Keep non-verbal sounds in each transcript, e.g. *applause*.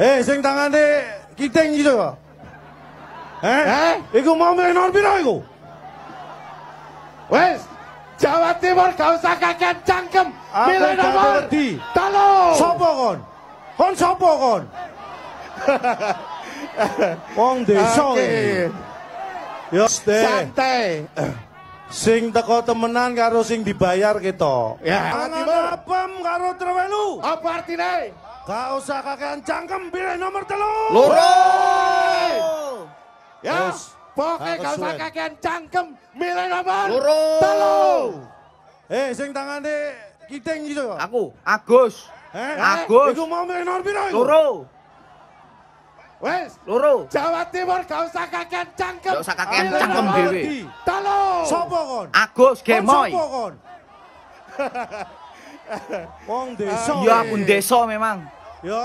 Eh, sing tangane kiting gitu kok. Eh? eh? Iku mau menor piro iku? Wes, Jawa Timur gak usah kakean cangkem. Milih nomor telu. Sopo kon? Kon sopo kon? *laughs* Wong desa okay. Yo santai. Sing teko temenan karo sing dibayar kita. Ya. Jangan apem karo trewelu. Apa artine? Kau usah kakean cangkem pilih nomor telur. Loro. Ya, yes. pokoknya kau usah kakean cangkem milih nomor Loro. telur. Eh, sing tangan di kiting gitu. Aku, Agus. Eh, Agus. Aku mau milih nomor piro? Loro. Wes, loro. Jawa Timur gak usah kakean cangkem. Gak usah kakean cangkem dhewe. Telur. Sopo kon? Agus Gemoy. Sopo kon? *laughs* Wong desa. Iya, aku desa memang. Ya.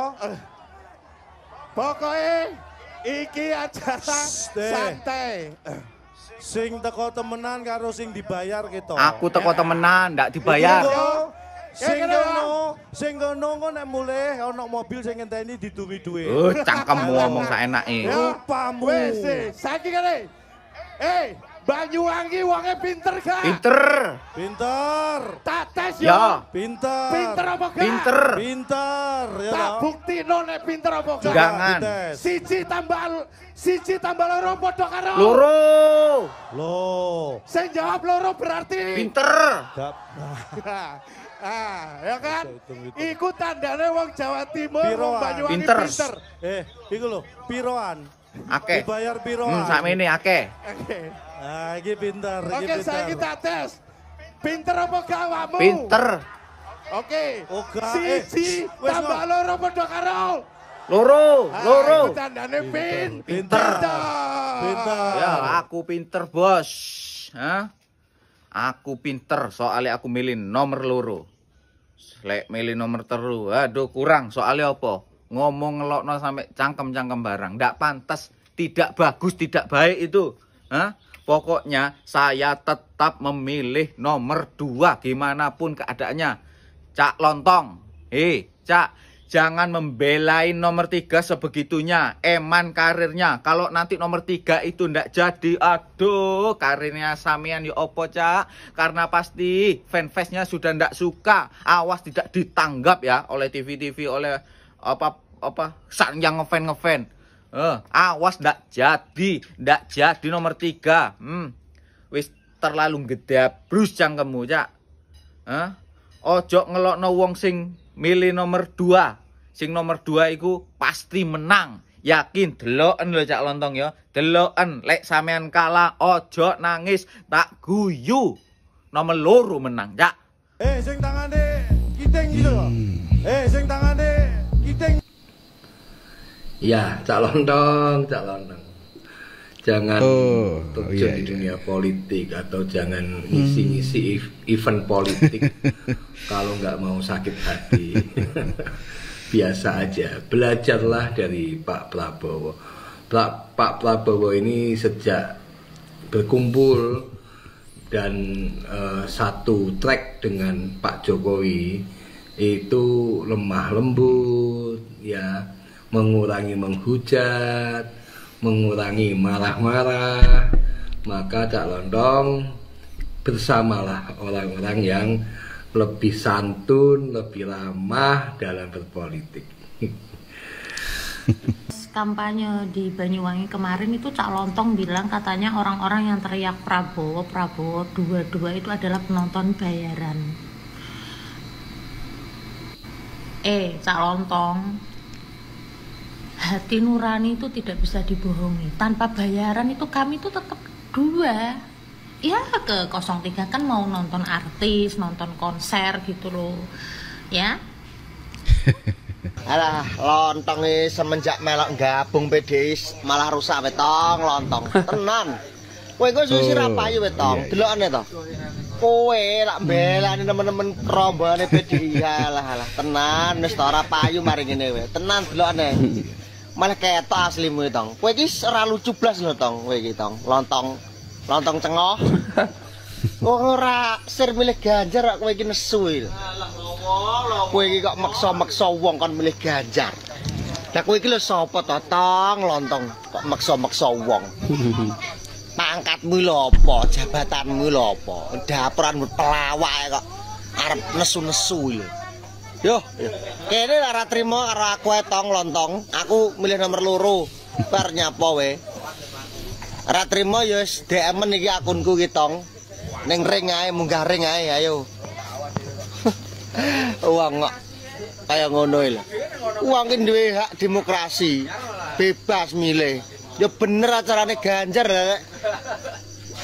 Pokoke iki acara santai. Sing teko temenan karo sing dibayar kita. Aku teko temenan, ndak dibayar. Sing ngono, sing ngono nek mulih ana mobil sing ngenteni didungi duwe. Oh, cangkemmu ngomong saenake. Rupamu. Wis, saiki kene. Eh, Banyuwangi wonge pinter gak? Pinter. Pinter. Tak tes yo. Ya. Pinter. Pinter apa gak? Pinter. Pinter. Ya tak no nek pinter apa gak? Jangan. Siji tambah siji tambah loro padha karo. Loro. Lo. Saya jawab loro berarti pinter. Gak. *laughs* ah, ya kan? Iku tandane wong Jawa Timur, wong Banyuwangi pinter. pinter. Eh, iku lho, piroan. Ake. Dibayar piroan. Hmm, sakmene Oke. Okay. Nah, ini Oke, okay, saya kita tes. Pinter apa kawamu? Pinter. Oke. Okay. Oh, si eh. tambah loro padha karo. Loro, ah, loro. Iku tandanya pin. Pinter. Pinter. Ya, aku pinter, Bos. Hah? Aku pinter soalnya aku milih nomor loro. Lek milih nomor teru. Aduh, kurang soalnya apa? Ngomong ngelokno sampai cangkem-cangkem barang. Ndak pantas, tidak bagus, tidak baik itu. Hah? Pokoknya saya tetap memilih nomor dua, gimana pun keadaannya. Cak Lontong. Hei, eh, Cak, jangan membelain nomor tiga sebegitunya. Eman karirnya. Kalau nanti nomor tiga itu ndak jadi, aduh, karirnya samian yo ya opo, Cak. Karena pasti fanfestnya sudah ndak suka. Awas tidak ditanggap ya oleh TV-TV, oleh apa apa sang yang ngefan ngefan Eh, awas ndak jadi, ndak jadi nomor tiga. Hmm. Wis terlalu gedap brus cangkemmu, Cak. Eh? Ojo ngelokno wong sing milih nomor dua. Sing nomor dua iku pasti menang. Yakin deloken lho Cak Lontong ya. Deloken lek sampean kalah ojo nangis, tak guyu. Nomor loro menang, Cak. Eh, sing tangane kiting gitu loh. Hmm. Eh, sing tangane Iya, cak lontong, cak lontong. Jangan oh, terjun iya, di iya. dunia politik atau jangan ngisi-ngisi hmm. event politik *laughs* kalau nggak mau sakit hati. *laughs* Biasa aja. Belajarlah dari Pak Prabowo. Pra Pak Prabowo ini sejak berkumpul dan uh, satu track dengan Pak Jokowi itu lemah lembut ya mengurangi menghujat, mengurangi marah-marah, maka Cak Lontong bersamalah orang-orang yang lebih santun, lebih ramah dalam berpolitik. Kampanye di Banyuwangi kemarin itu Cak Lontong bilang katanya orang-orang yang teriak Prabowo, Prabowo dua-dua itu adalah penonton bayaran. Eh, Cak Lontong, hati nurani itu tidak bisa dibohongi tanpa bayaran itu kami itu tetap dua ya ke 03 kan mau nonton artis nonton konser gitu loh ya *laughs* Alah, lontong nih semenjak melok gabung PDI malah rusak betong lontong. *laughs* Tenan. Kowe kok susi ra oh, payu wetong. Iya, iya. Delokane to. Kowe lak hmm. belani temen-temen kerombane PDI alah alah tenan wis ora payu mari ngene we. Tenan delokane. *laughs* malah ketok aslimu tong kowe iki ora lucu blas lho tong kowe iki tong lontong lontong cengoh *laughs* kok ora sir milih ganjar kok kowe iki nesu kowe iki kok maksa-maksa wong kon milih ganjar lah kowe iki lho sapa to tong lontong kok maksa-maksa wong pangkatmu *laughs* lho apa jabatanmu lho apa dapuranmu pelawak kok arep nesu-nesu lho Yo, kene lah ra trimo karo aku tong lontong. Aku milih nomor loro. Bar nyapa weh. Ra trimo yo wis DM men iki akunku iki tong. Ning ring ae munggah ring ae ayo. Uang *laughs* kok kaya ngono lho. Uang ki duwe hak demokrasi. Bebas milih. Yo bener acarane ganjar lek.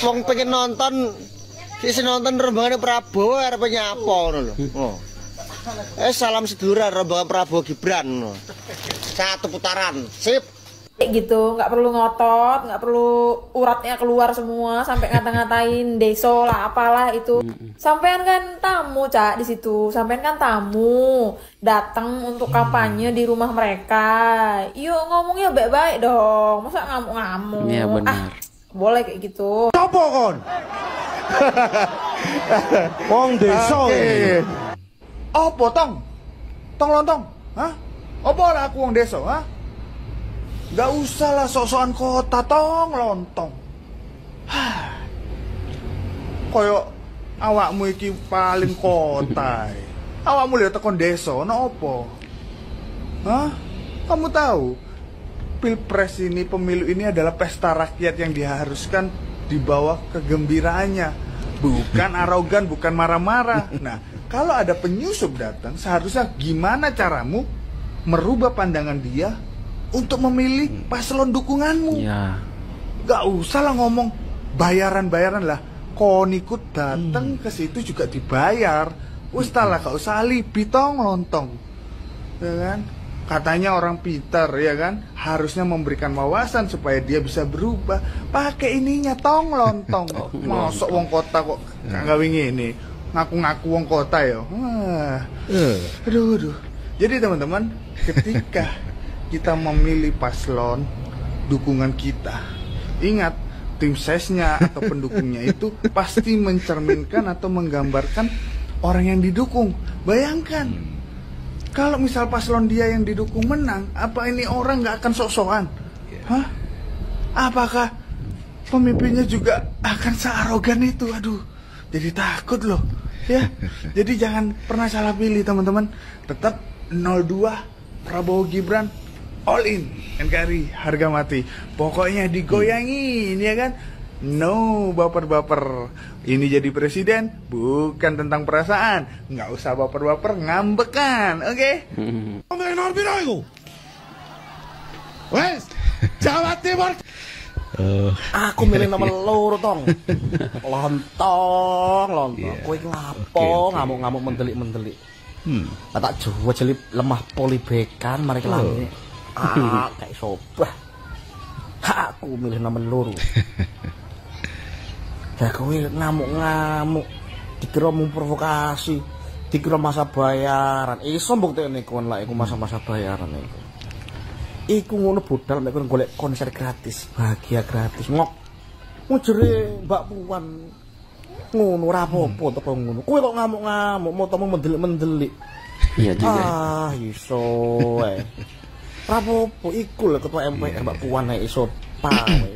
Wong pengen nonton Wis nonton rombongane Prabowo arep nyapa ngono lho. Oh. Eh salam sedulur rombongan Prabowo Gibran. Satu putaran. Sip. Kayak gitu, nggak perlu ngotot, nggak perlu uratnya keluar semua sampai ngata-ngatain *laughs* deso lah apalah itu. Sampean kan tamu, Cak, di situ. Sampean kan tamu, datang untuk kampanye di rumah mereka. Yuk iya, ngomongnya baik-baik dong. Masa ngamuk-ngamuk? Iya benar. Ah, boleh kayak gitu. Sopo kon? Wong deso. Okay. Opo tong? Tong lontong? Hah? Opo lah aku wong deso, hah Gak usah lah sok-sokan kota tong lontong. Hah. *sighs* Koyo awakmu iki paling kota. Eh. awakmu lihat tekon desa, no opo? Hah? Kamu tahu, pilpres ini, pemilu ini adalah pesta rakyat yang diharuskan dibawa kegembiraannya. Bukan *laughs* arogan, bukan marah-marah. Nah, kalau ada penyusup datang seharusnya gimana caramu merubah pandangan dia untuk memilih hmm. paslon dukunganmu ya. gak usah lah ngomong bayaran-bayaran lah konikut datang hmm. ke situ juga dibayar ustalah hmm. gak usah alibi tong lontong ya kan katanya orang pintar ya kan harusnya memberikan wawasan supaya dia bisa berubah pakai ininya tong lontong *laughs* oh, masuk wong kota kok nggak ya. wingi ini ngaku-ngaku wong kota ya. Wah. Uh. Aduh, aduh. Jadi teman-teman, ketika *laughs* kita memilih paslon dukungan kita, ingat tim sesnya atau pendukungnya itu pasti mencerminkan atau menggambarkan orang yang didukung. Bayangkan hmm. kalau misal paslon dia yang didukung menang, apa ini orang nggak akan sok-sokan? Iya. Hah? Apakah pemimpinnya juga akan searogan itu? Aduh jadi takut loh ya jadi jangan pernah salah pilih teman-teman tetap 02 Prabowo Gibran all in NKRI harga mati pokoknya digoyangi, digoyangin ya kan No baper-baper Ini jadi presiden Bukan tentang perasaan Nggak usah baper-baper Ngambekan Oke okay? *laughs* Wes Jawa Timur Eh. Aku milih nama loro tong. Lontong, lontong. Yeah. Kowe okay, okay. ngamuk-ngamuk mendelik-mendelik. Hmm. Tak jowo jeli lemah polibekan mari lagi. Oh. Ah, kayak sobah. Aku milih nomor loro. Ya *laughs* kowe ngamuk-ngamuk dikira memprovokasi, dikira masa bayaran. Iso nih kon lah, iku masa-masa bayaran iku iku ngono budal mek golek konser gratis bahagia gratis ngok mujere Mbak Puan ngono ora apa-apa hmm. teko ngono kowe kok ngamuk-ngamuk motomu mendelik-mendelik iya juga ya. ah iso ae *laughs* ora apa-apa iku lho ketua MPR yeah. Mbak iya. Puan ae iso pawe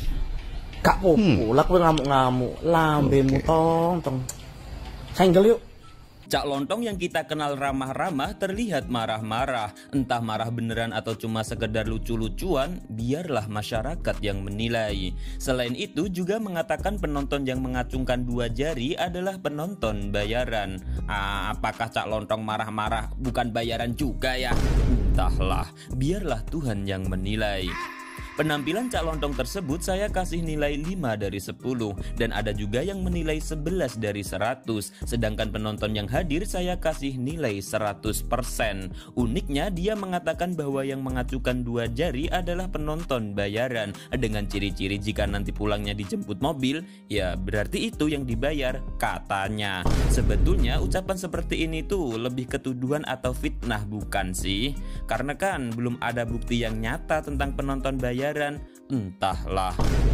*clears throat* gak popo hmm. lah kowe ngamuk-ngamuk lambemu okay. tong tong senggel yuk Cak Lontong yang kita kenal ramah-ramah terlihat marah-marah. Entah marah beneran atau cuma sekedar lucu-lucuan, biarlah masyarakat yang menilai. Selain itu juga mengatakan penonton yang mengacungkan dua jari adalah penonton bayaran. Ah, apakah Cak Lontong marah-marah bukan bayaran juga ya? Entahlah, biarlah Tuhan yang menilai. Penampilan Cak Lontong tersebut saya kasih nilai 5 dari 10 dan ada juga yang menilai 11 dari 100 sedangkan penonton yang hadir saya kasih nilai 100%. Uniknya dia mengatakan bahwa yang mengacukan dua jari adalah penonton bayaran dengan ciri-ciri jika nanti pulangnya dijemput mobil ya berarti itu yang dibayar katanya. Sebetulnya ucapan seperti ini tuh lebih ketuduhan atau fitnah bukan sih? Karena kan belum ada bukti yang nyata tentang penonton bayaran kebenaran entahlah.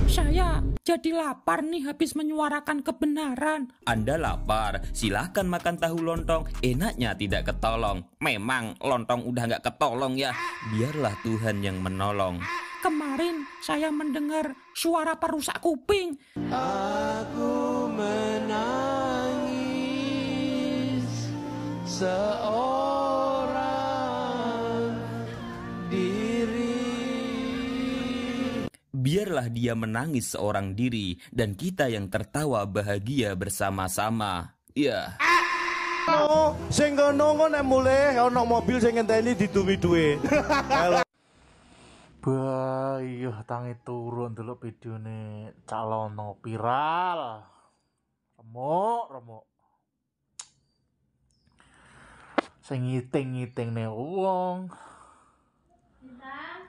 Saya jadi lapar nih habis menyuarakan kebenaran. Anda lapar, silahkan makan tahu lontong. Enaknya tidak ketolong. Memang lontong udah nggak ketolong ya. Biarlah Tuhan yang menolong. Kemarin saya mendengar suara perusak kuping. Aku menangis seorang biarlah dia menangis seorang diri dan kita yang tertawa bahagia bersama-sama. Ya. Yeah. Ah. Sing kono nek mulih ana mobil sing ngenteni dituwi-duwe. *laughs* Bayu tangi turun dulu videone calono viral. Remuk, remuk. Sing ngiting nih uang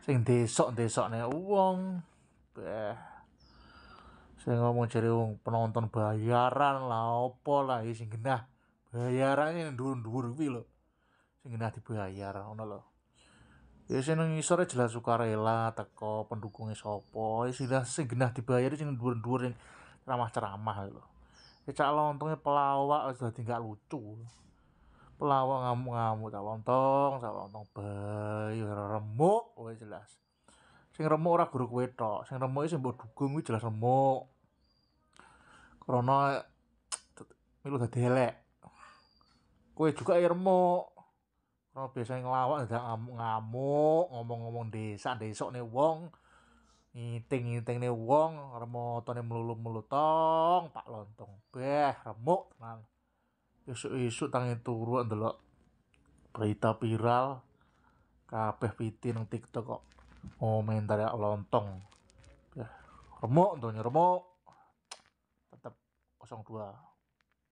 Sing desok nih uang kabeh saya ngomong jadi wong penonton bayaran lah opo lah iya sing genah bayaran ini dhuwur-dhuwur kuwi lho sing genah dibayar ngono lho ya sing isore jelas sukarela teko pendukungnya sapa ya sing sing genah dibayar sing dhuwur-dhuwur sing ceramah-ceramah lho ya cak lontongnya pelawak sudah tinggal lucu pelawak ngamuk-ngamuk cak lontong cak lontong bayi remuk wis jelas sing remuk ora guru kowe tok sing remuk sing mbok dukung kuwi jelas remuk karena milu dadi elek kowe juga ya remuk karena biasanya ngelawak dadak ngamuk ngomong-ngomong desa desok ne wong ngiting-ngiting nih wong remotone melulu melutong, tong pak lontong beh remuk tenang isu-isu tangi turu ndelok berita viral kabeh piti nang TikTok kok komentar ya lontong eh, remuk tuh remuk tetap 02